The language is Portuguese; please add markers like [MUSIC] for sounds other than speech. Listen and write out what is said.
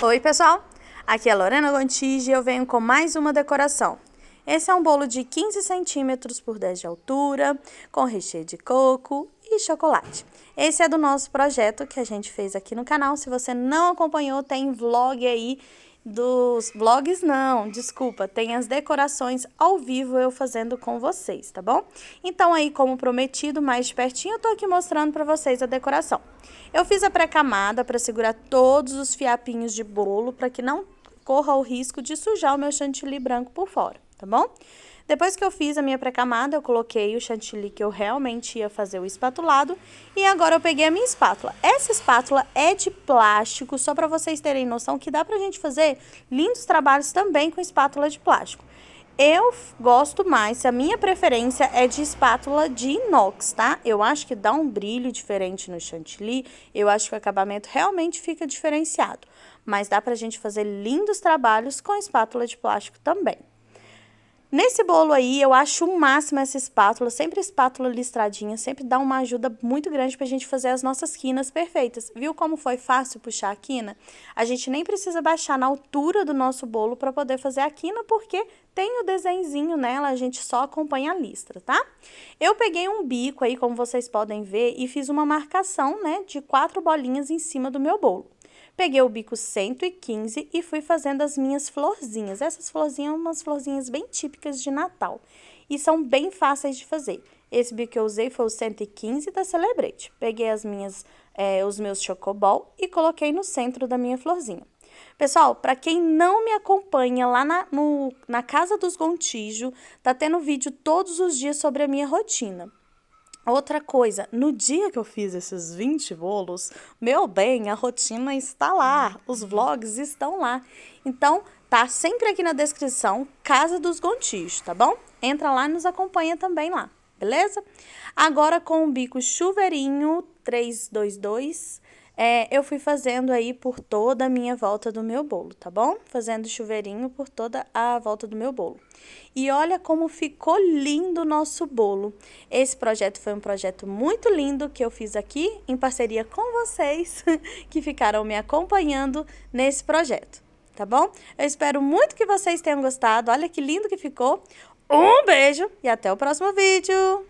Oi, pessoal! Aqui é Lorena Gontige e eu venho com mais uma decoração. Esse é um bolo de 15 centímetros por 10 de altura, com recheio de coco e chocolate. Esse é do nosso projeto que a gente fez aqui no canal. Se você não acompanhou, tem vlog aí dos blogs não, desculpa, tem as decorações ao vivo eu fazendo com vocês, tá bom? Então aí, como prometido, mais de pertinho eu tô aqui mostrando para vocês a decoração. Eu fiz a pré-camada para segurar todos os fiapinhos de bolo para que não corra o risco de sujar o meu chantilly branco por fora tá bom? Depois que eu fiz a minha pré-camada, eu coloquei o chantilly que eu realmente ia fazer o espatulado. E agora eu peguei a minha espátula. Essa espátula é de plástico, só para vocês terem noção que dá pra gente fazer lindos trabalhos também com espátula de plástico. Eu gosto mais, a minha preferência é de espátula de inox, tá? Eu acho que dá um brilho diferente no chantilly, eu acho que o acabamento realmente fica diferenciado. Mas dá pra gente fazer lindos trabalhos com espátula de plástico também. Nesse bolo aí, eu acho o máximo essa espátula, sempre espátula listradinha, sempre dá uma ajuda muito grande pra gente fazer as nossas quinas perfeitas. Viu como foi fácil puxar a quina? A gente nem precisa baixar na altura do nosso bolo para poder fazer a quina, porque tem o desenhozinho nela, a gente só acompanha a listra, tá? Eu peguei um bico aí, como vocês podem ver, e fiz uma marcação, né, de quatro bolinhas em cima do meu bolo. Peguei o bico 115 e fui fazendo as minhas florzinhas. Essas florzinhas são umas florzinhas bem típicas de Natal e são bem fáceis de fazer. Esse bico que eu usei foi o 115 da Celebrate. Peguei as minhas, é, os meus chocobol e coloquei no centro da minha florzinha. Pessoal, para quem não me acompanha lá na, no, na Casa dos Gontijo, tá tendo vídeo todos os dias sobre a minha rotina. Outra coisa, no dia que eu fiz esses 20 bolos, meu bem, a rotina está lá, os vlogs estão lá. Então, tá sempre aqui na descrição, Casa dos Gontios, tá bom? Entra lá e nos acompanha também lá, beleza? Agora com o bico chuveirinho 322 é, eu fui fazendo aí por toda a minha volta do meu bolo, tá bom? Fazendo chuveirinho por toda a volta do meu bolo. E olha como ficou lindo o nosso bolo. Esse projeto foi um projeto muito lindo que eu fiz aqui em parceria com vocês [LAUGHS] que ficaram me acompanhando nesse projeto, tá bom? Eu espero muito que vocês tenham gostado. Olha que lindo que ficou. Um beijo e até o próximo vídeo!